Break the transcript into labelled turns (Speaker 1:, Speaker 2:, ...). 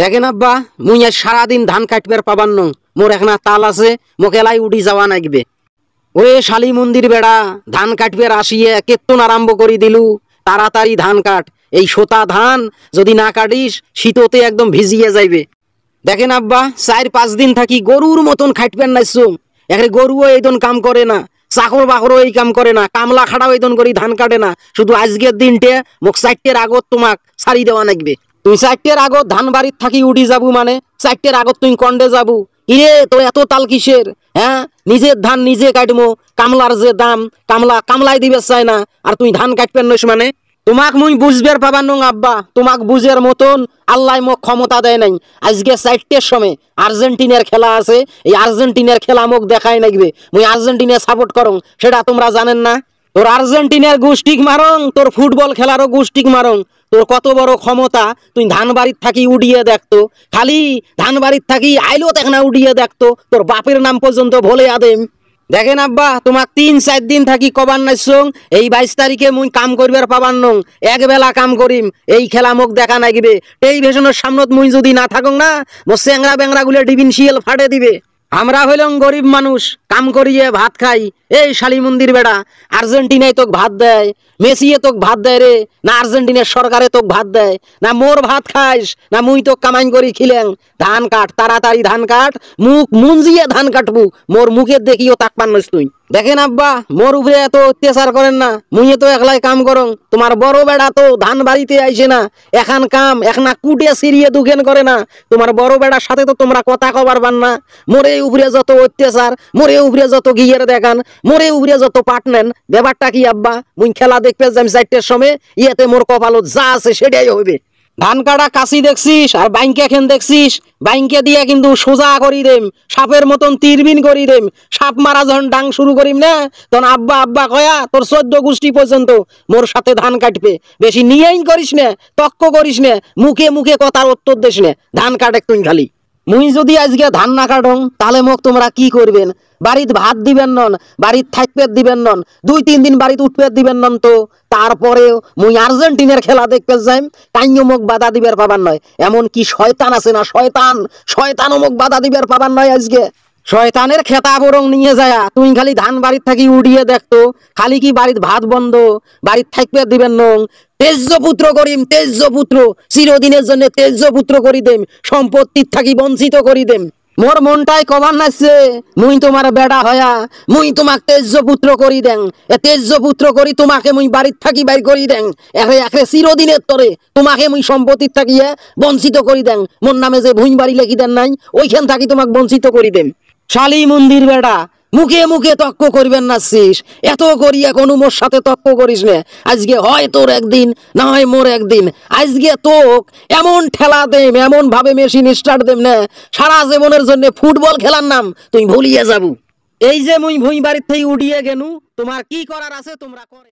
Speaker 1: দেখেন আব্বা মুই আজ সারাদিন ধান কাটবার পাবার ন মোর একনা তাল আছে মোকেলাই উঠি যাওয়া নাগবে ওয়ে শালি মন্দির বেড়া ধান কাটবার আসিয়ে কেত্তন আরম্ভ করি দিলু তাড়াতাড়ি ধান কাট এই সোতা ধান যদি না কাটিস শীততে একদম ভিজিয়ে যাইবে দেখেন আব্বা চার পাঁচ দিন থাকি গরুর মতন খাটবেন নাইছো এখানে গরুও এইদন কাম করে না চাকর বাকরও এই কাম করে না কামলা খাটাও এইদন করি ধান কাটে না শুধু আজকের দিনটে মোক চারটের আগত তোমাক সারি দেওয়া নাগবে তুই চারটের আগত ধান বাড়ির থাকি উঠি যাবু মানে চারটের আগত তুই কন্ডে যাবু ইরে তো এত তাল কিসের হ্যাঁ নিজের ধান নিজে কাটবো কামলার যে দাম কামলা কামলাই দিবে চাই না আর তুই ধান কাটবেন নস মানে তোমাক মুই বুঝবের পাবার নং আব্বা তোমাক বুঝের মতন আল্লাহ মোক ক্ষমতা দেয় নাই আজকে চারটের সময় আর্জেন্টিনার খেলা আছে এই আর্জেন্টিনার খেলা মোক দেখাই লাগবে মুই আর্জেন্টিনা সাপোর্ট করং সেটা তোমরা জানেন না তোর আর্জেন্টিনার গুষ্টিক মারং তোর ফুটবল খেলারও গুষ্টিক মারং তোর কত বড় ক্ষমতা তুই ধান বাড়ির থাকি উড়িয়ে দেখতো খালি ধান বাড়ির থাকি আইলেও দেখ না উড়িয়ে দেখতো তোর বাপের নাম পর্যন্ত ভোলে আদেম দেখেন আব্বা তোমার তিন চার দিন থাকি কবার নাইসং এই বাইশ তারিখে মুই কাম করিবার পাবার নং একবেলা কাম করিম এই খেলা মোক দেখা নাগিবে টেলিভিশনের সামনত মুই যদি না থাকুক না মোর চ্যাংরা ব্যাংরাগুলো ডিভিনশিয়াল ফাটে দিবে আমরা হইলাম গরিব মানুষ কাম করিয়ে ভাত খাই এই শালি মন্দির বেড়া আর্জেন্টিনায় তোক ভাত দেয় মেসিয়ে তোক ভাত দেয় রে না আর্জেন্টিনার সরকারে তোক ভাত দেয় না মোর ভাত খাইস না মুই তোক কামাইন করি খিলেং ধান কাট তাড়াতাড়ি ধান কাট মুখ মুঞ্জিয়ে ধান কাটবু মোর মুখের দেখিও তাক পান তুই দেখেন আব্বা মোর উপরে এত অত্যাচার করেন না মুইয়ে তো একলাই কাম করং তোমার বড় বেড়া তো ধান বাড়িতে আইসে না এখান কাম একনা কুটে সিরিয়ে দুখেন করে না তোমার বড় বেড়ার সাথে তো তোমরা কথা কবার পান না মোরে উপরে যত অত্যাচার মোরে উপরে যত গিয়ের দেখান মোরে উপরে যত পাট নেন ব্যাপারটা কি আব্বা মুই খেলা দেখবে যাই চারটের সময় ইয়েতে মোর কপালত যা আছে সেটাই হবে ধান কাটা কাশি দেখছিস আর বাইঙ্কা খেন দেখছিস বাইঙ্কা দিয়া কিন্তু সোজা করি দেম সাপের মতন তিরবিন করি দেম সাপ মারা যখন ডাং শুরু করিম না তখন আব্বা আব্বা কয়া তোর চোদ্দ গোষ্ঠী পর্যন্ত মোর সাথে ধান কাটবে বেশি নিয়েই করিস না তক্ক করিস না মুখে মুখে কথার উত্তর দিস না ধান কাটে তুই খালি মুই যদি আজকে ধান না কাটং তাহলে মোক তোমরা কি করবেন বাড়িত ভাত দিবেন নন বাড়িত থাকপেত দিবেন নন দুই তিন দিন বাড়িত উঠপেত দিবেন নন তো তারপরেও মুই আর্জেন্টিনার খেলা দেখতে যাইম কাইও মোক বাধা দিবার পাবার নয় এমন কি শয়তান আছে না শয়তান শয়তানও মোক বাধা দিবার পাবার নয় আজকে শয়তানের খেতা ওরং নিয়ে যায় তুই খালি ধান বাড়ির থাকি উড়িয়ে দেখতো খালি কি বাড়ির ভাত বন্ধ বাড়ির থাকবে দিবেন নং তেজ্য পুত্র করিম তেজ্য পুত্র চিরদিনের জন্য তেজ্য পুত্র করি দেম সম্পত্তির থাকি বঞ্চিত করি দেম মোর মনটাই কবার নাচছে মুই তোমার বেড়া হয়া মুই তোমাক তেজ্য পুত্র করি দেন এ তেজ্য পুত্র করি তোমাকে মুই বাড়ির থাকি বাই করি দেন একে একে চিরদিনের তরে তোমাকে মুই সম্পত্তির থাকিয়ে বঞ্চিত করি দেন মোর নামে যে ভুঁই বাড়ি লেখি দেন নাই ওইখান থাকি তোমাক বঞ্চিত করি দেন শালি মন্দির বেড়া মুখে মুখে তক্ক করবেন না শিস এত করিয়া কোনো মোর সাথে তক্ক করিস না আজকে হয় তোর একদিন না হয় মোর একদিন আজকে তোক এমন ঠেলা দেম এমন ভাবে মেশিন স্টার্ট দেম না সারা জীবনের জন্য ফুটবল খেলার নাম তুই ভুলিয়ে যাবু এই যে মুই ভুঁই বাড়ির থেকে উঠিয়ে গেনু তোমার কি করার আছে তোমরা করে